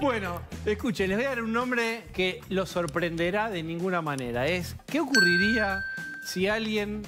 Bueno, escuchen, les voy a dar un nombre que los sorprenderá de ninguna manera. Es, ¿qué ocurriría si alguien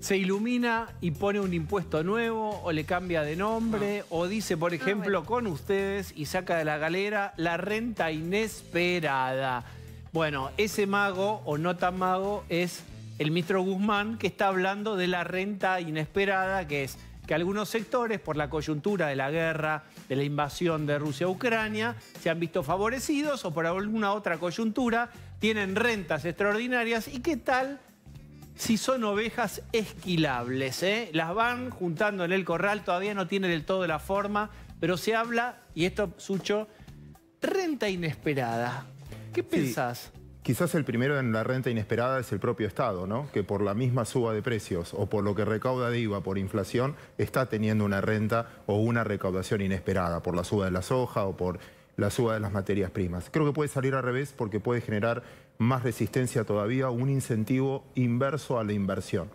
se ilumina y pone un impuesto nuevo o le cambia de nombre ah. o dice, por ah, ejemplo, con ustedes y saca de la galera la renta inesperada? Bueno, ese mago o no tan mago es el ministro Guzmán que está hablando de la renta inesperada que es que algunos sectores, por la coyuntura de la guerra, de la invasión de Rusia a Ucrania, se han visto favorecidos o por alguna otra coyuntura tienen rentas extraordinarias. ¿Y qué tal si son ovejas esquilables? Eh? Las van juntando en el corral, todavía no tiene del todo la forma, pero se habla, y esto, Sucho, renta inesperada. ¿Qué pensás? Quizás el primero en la renta inesperada es el propio Estado, ¿no? que por la misma suba de precios o por lo que recauda de IVA por inflación, está teniendo una renta o una recaudación inesperada por la suba de la soja o por la suba de las materias primas. Creo que puede salir al revés porque puede generar más resistencia todavía, un incentivo inverso a la inversión.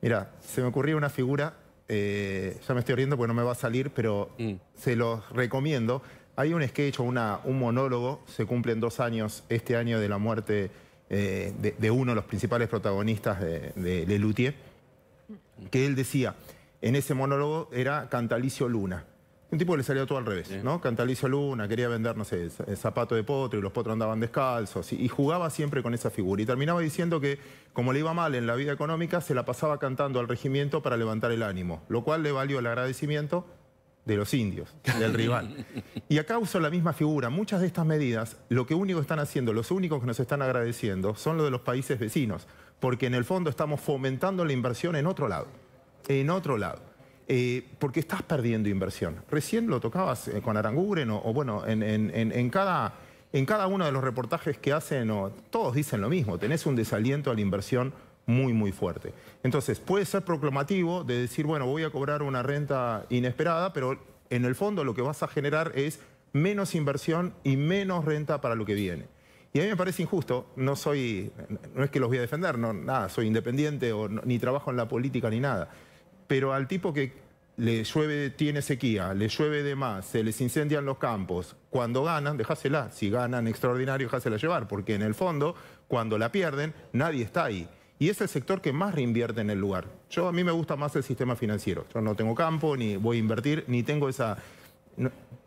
Mira, se me ocurrió una figura, eh, ya me estoy riendo porque no me va a salir, pero mm. se los recomiendo hay un sketch o una, un monólogo, se cumplen dos años este año de la muerte eh, de, uno de los principales protagonistas de, de Lelutier, que él decía, en ese monólogo era Cantalicio Luna. Un tipo que le salió todo al revés, ¿no? Cantalicio Luna quería vender, no sé, zapato de potro y los potros andaban descalzos y, y, jugaba siempre con esa figura. Y terminaba diciendo que, como le iba mal en la vida económica, se la pasaba cantando al regimiento para levantar el ánimo, lo cual le valió el agradecimiento de los indios, del rival. Y acá uso la misma figura. Muchas de estas medidas, lo que único están haciendo, los únicos que nos están agradeciendo, son los de los países vecinos, porque en el fondo estamos fomentando la inversión en otro lado, en otro lado. Eh, porque estás perdiendo inversión. Recién lo tocabas eh, con Aranguren o, bueno, en, cada, en cada uno de los reportajes que hacen, todos dicen lo mismo, tenés un desaliento a la inversión muy, muy fuerte. Entonces, puede ser proclamativo de decir, bueno, voy a cobrar una renta inesperada, pero en el fondo lo que vas a generar es menos inversión y menos renta para lo que viene. Y a mí me parece injusto, no soy, no es que los voy a defender, no, nada, soy independiente o ni trabajo en la política ni nada, pero al tipo que le llueve, tiene sequía, le llueve de más, se les incendian los campos, cuando ganan, dejásela, si ganan extraordinario, dejásela llevar, porque en el fondo, cuando la pierden, nadie está ahí y es el sector que más reinvierte en el lugar. Yo a mí me gusta más el sistema financiero. Yo no tengo campo, ni voy a invertir, ni tengo esa...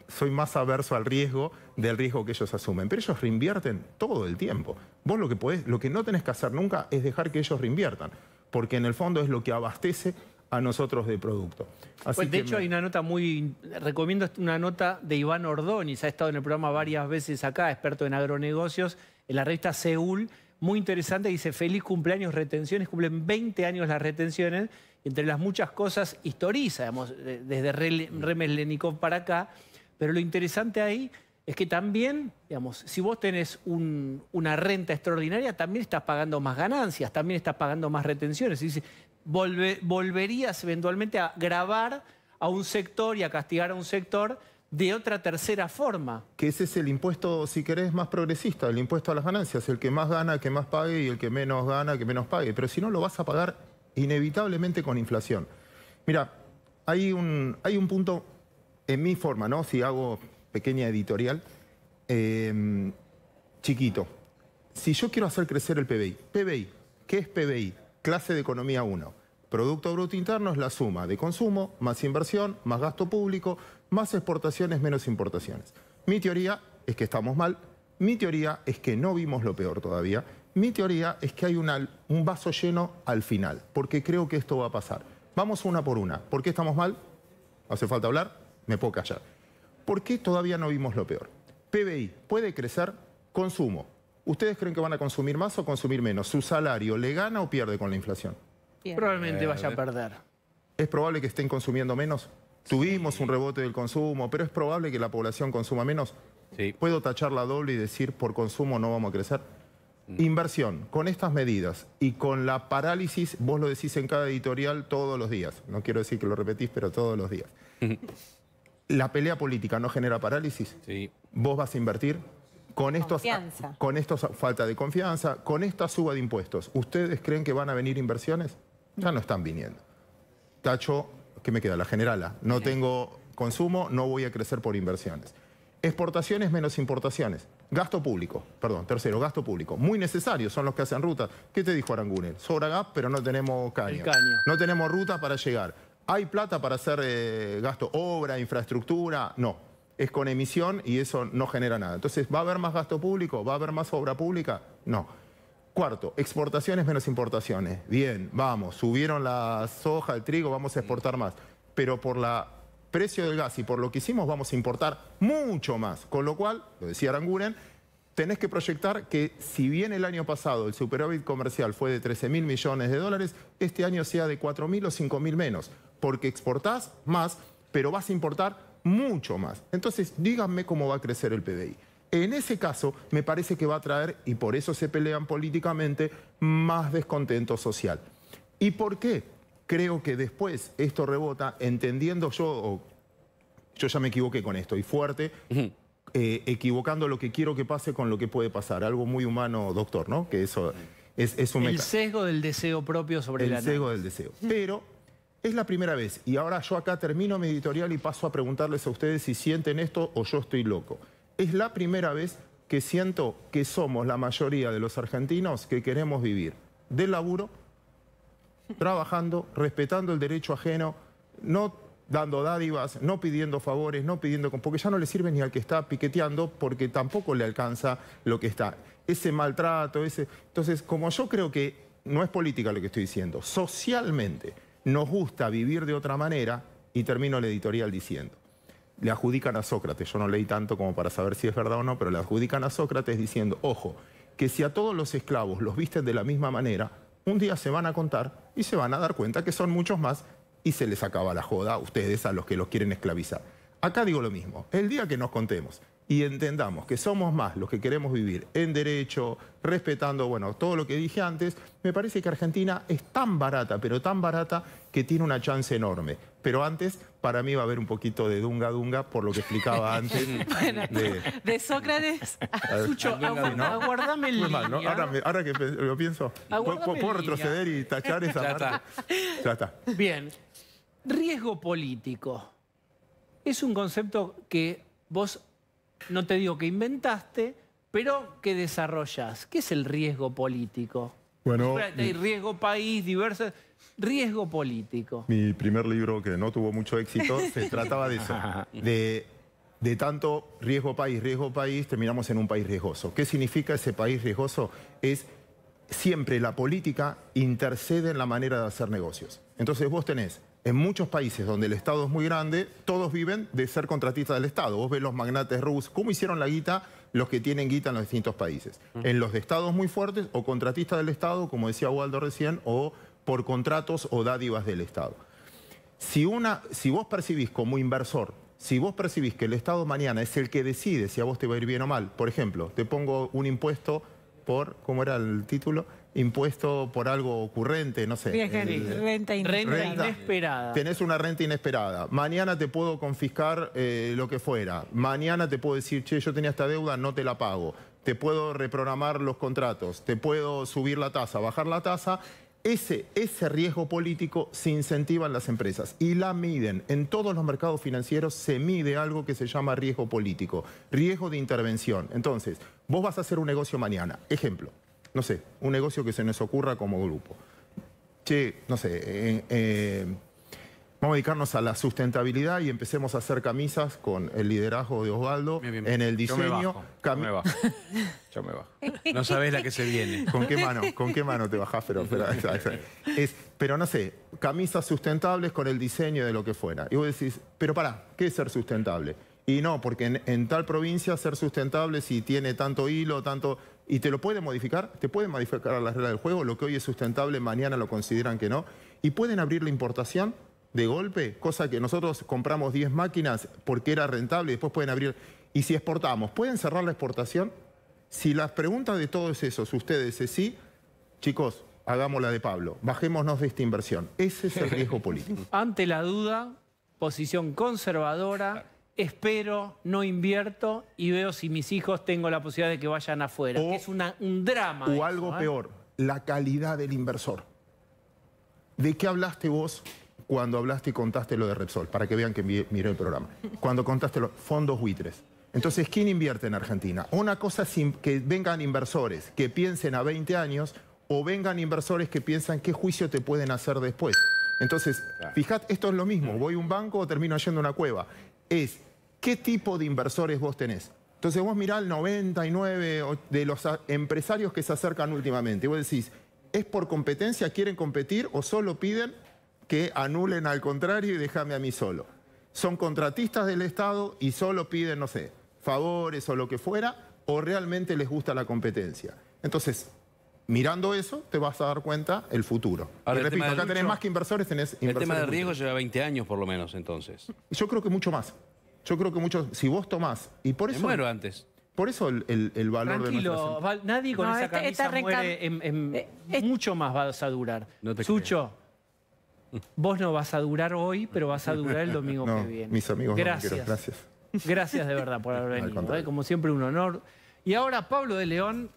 soy más averso al riesgo del riesgo que ellos asumen. Pero ellos reinvierten todo el tiempo. Vos lo que, podés, lo que no tenés que hacer nunca es dejar que ellos reinviertan, porque en el fondo es lo que abastece a nosotros de producto. pues de hecho hay una nota muy... Recomiendo una nota de Iván Ordóñez, ha estado en el programa varias veces acá, experto en agronegocios, en la revista Seúl, muy interesante. Dice, feliz cumpleaños, retenciones. Cumplen 20 años las retenciones. Entre las muchas cosas historiza, digamos, desde Remes Lenikov para acá. Pero lo interesante ahí es que también, digamos, si vos tenés una renta extraordinaria, también estás pagando más ganancias, también estás pagando más retenciones. dice, volverías eventualmente a grabar a un sector y a castigar a un sector de otra tercera forma. Que ese es el impuesto, si querés, más progresista, el impuesto a las ganancias, el que más gana, que más pague y el que menos gana, que menos pague. Pero si no, lo vas a pagar inevitablemente con inflación. Mira, hay un, hay un punto en mi forma, ¿no? Si hago pequeña editorial, em, chiquito. Si yo quiero hacer crecer el PBI, PBI, ¿qué es PBI? Clase de Economía 1. Producto Bruto Interno es la suma de consumo, más inversión, más gasto público, más exportaciones, menos importaciones. Mi teoría es que estamos mal, mi teoría es que no vimos lo peor todavía, mi teoría es que hay un vaso lleno al final, porque creo que esto va a pasar. Vamos una por una. ¿Por qué estamos mal? ¿Hace falta hablar? Me puedo callar. ¿Por qué todavía no vimos lo peor? PBI puede crecer, consumo. ¿Ustedes creen que van a consumir más o consumir menos? ¿Su salario le gana o pierde con la inflación? probablemente vaya a eh, perder. Es probable que estén consumiendo menos. Tuvimos un rebote del consumo, pero es probable que la población consuma menos. Sí. ¿Puedo tachar la doble y decir por consumo no vamos a crecer? Mm. Inversión, con estas medidas y con la parálisis, vos lo decís en cada editorial todos los días. No quiero decir que lo repetís, pero todos los días. la pelea política no genera parálisis. Sí. Vos vas a invertir, con estos, con estos falta de confianza, con esta suba de impuestos, ¿ustedes creen que van a venir inversiones? Ya no están viniendo. Tacho, ¿qué me queda? La generala. No tengo consumo, no voy a crecer por inversiones. Exportaciones menos importaciones. Gasto público, perdón, tercero, gasto público. Muy necesario, son los que hacen rutas. ¿Qué te dijo Aranguren? Sobra gas, pero no tenemos caño. No tenemos ruta para llegar. ¿Hay plata para hacer eh, gasto, obra, infraestructura? No. Es con emisión y eso no genera nada. Entonces, ¿va a haber más gasto público? ¿Va a haber más obra pública? No. Cuarto, exportaciones menos importaciones. Bien, vamos, subieron la soja, el trigo, vamos a exportar más. Pero por el precio del gas y por lo que hicimos vamos a importar mucho más. Con lo cual, lo decía Aranguren, tenés que proyectar que si bien el año pasado el superávit comercial fue de 13 mil millones de dólares, este año sea de 4 mil o 5 mil menos, porque exportás más, pero vas a importar mucho más. Entonces, díganme cómo va a crecer el PBI. En ese caso, me parece que va a traer, y por eso se pelean políticamente, más descontento social. ¿Y por qué? Creo que después esto rebota, entendiendo yo, yo ya me equivoqué con esto, y fuerte, eh, equivocando lo que quiero que pase con lo que puede pasar. Algo muy humano, doctor, ¿no? Que eso es, un... El sesgo del deseo propio sobre el El sesgo del deseo. Pero es la primera vez, y ahora yo acá termino mi editorial y paso a preguntarles a ustedes si sienten esto o yo estoy loco es la primera vez que siento que somos la mayoría de los argentinos que queremos vivir del laburo, trabajando, respetando el derecho ajeno, no dando dádivas, no pidiendo favores, no pidiendo... Porque ya no le sirve ni al que está piqueteando porque tampoco le alcanza lo que está. Ese maltrato, ese... Entonces, como yo creo que no es política lo que estoy diciendo, socialmente nos gusta vivir de otra manera, y termino la editorial diciendo, le adjudican a Sócrates, yo no leí tanto como para saber si es verdad o no, pero le adjudican a Sócrates diciendo, ojo, que si a todos los esclavos los visten de la misma manera, un día se van a contar y se van a dar cuenta que son muchos más y se les acaba la joda a ustedes, a los que los quieren esclavizar. Acá digo lo mismo, el día que nos contemos, y entendamos que somos más los que queremos vivir en derecho, respetando, bueno, todo lo que dije antes, me parece que Argentina es tan barata, pero tan barata que tiene una chance enorme. Pero antes, para mí va a haber un poquito de dunga dunga, por lo que explicaba antes. de, Sócrates a Sucho, el ahora, que lo pienso, ¿puedo, retroceder y tachar esa Ya está. Bien. Riesgo político. Es un concepto que vos no te digo que inventaste, pero que desarrollas. ¿Qué es el riesgo político? Bueno, Hay riesgo país, diversos... Riesgo político. Mi primer libro, que no tuvo mucho éxito, se trataba de eso. De, de tanto riesgo país, riesgo país, terminamos en un país riesgoso. ¿Qué significa ese país riesgoso? Es siempre la política intercede en la manera de hacer negocios. Entonces vos tenés en muchos países donde el Estado es muy grande, todos viven de ser contratistas del Estado. Vos ves los magnates rusos, cómo hicieron la guita los que tienen guita en los distintos países. En los de Estados muy fuertes, o contratistas del Estado, como decía Waldo recién, o por contratos o dádivas del Estado. Si, una, si vos percibís como inversor, si vos percibís que el Estado mañana es el que decide si a vos te va a ir bien o mal, por ejemplo, te pongo un impuesto por, ¿cómo era el título? impuesto por algo ocurrente, no sé. renta, inesperada. Tenés una renta inesperada. Mañana te puedo confiscar eh, lo que fuera. Mañana te puedo decir, che, yo tenía esta deuda, no te la pago. Te puedo reprogramar los contratos, te puedo subir la tasa, bajar la tasa. Ese, ese riesgo político se incentiva en las empresas y la miden. En todos los mercados financieros se mide algo que se llama riesgo político, riesgo de intervención. Entonces, vos vas a hacer un negocio mañana. Ejemplo, no sé, un negocio que se nos ocurra como grupo. Che, no sé, eh, eh, vamos a dedicarnos a la sustentabilidad y empecemos a hacer camisas con el liderazgo de Osvaldo en el diseño. Yo me, yo me bajo, No sabés la que se viene. ¿Con qué mano? ¿Con qué mano te bajás? Pero, es, pero no sé, camisas sustentables con el diseño de lo que fuera. Y vos decís, pero pará, ¿qué es ser sustentable? Y no, porque en, en tal provincia ser sustentable si tiene tanto hilo, tanto y te lo pueden modificar, te pueden modificar las reglas del juego, lo que hoy es sustentable, mañana lo consideran que no, y pueden abrir la importación de golpe, cosa que nosotros compramos 10 máquinas porque era rentable y después pueden abrir. Y si exportamos, ¿pueden cerrar la exportación? Si las preguntas de todos esos, ustedes es sí, chicos, hagámosla de Pablo, bajémonos de esta inversión. Ese es el riesgo político. Ante la duda, posición conservadora espero, no invierto y veo si mis hijos tengo la posibilidad de que vayan afuera. es un drama. O algo ¿eh? peor, la calidad del inversor. ¿De qué hablaste vos cuando hablaste y contaste lo de Repsol? Para que vean que miré el programa. Cuando contaste los fondos buitres. Entonces, ¿quién invierte en Argentina? Una cosa es que vengan inversores que piensen a 20 años o vengan inversores que piensan qué juicio te pueden hacer después. Entonces, fijad, esto es lo mismo. Mm. Voy a un banco o termino yendo a una cueva. Es ¿qué tipo de inversores vos tenés? Entonces vos mirá el 99 de los empresarios que se acercan últimamente. Y vos decís, ¿es por competencia? ¿Quieren competir o solo piden que anulen al contrario y déjame a mí solo? Son contratistas del Estado y solo piden, no sé, favores o lo que fuera, o realmente les gusta la competencia. Entonces, mirando eso, te vas a dar cuenta el futuro. repito, acá tenés más que inversores, tenés inversores. El tema de riesgo lleva 20 años por lo menos, entonces. Yo creo que mucho más. Yo creo que muchos, si vos tomás, y por eso... Me muero antes. Por eso el, el, valor Tranquilo, de em- nadie con esa este camisa eh, eh, mucho más vas a durar. Sucho, vos no vas a durar hoy, pero vas a durar el domingo que viene. Mis amigos, gracias. gracias. Gracias de verdad por haber venido. ¿eh? Como siempre, un honor. Y ahora Pablo de León,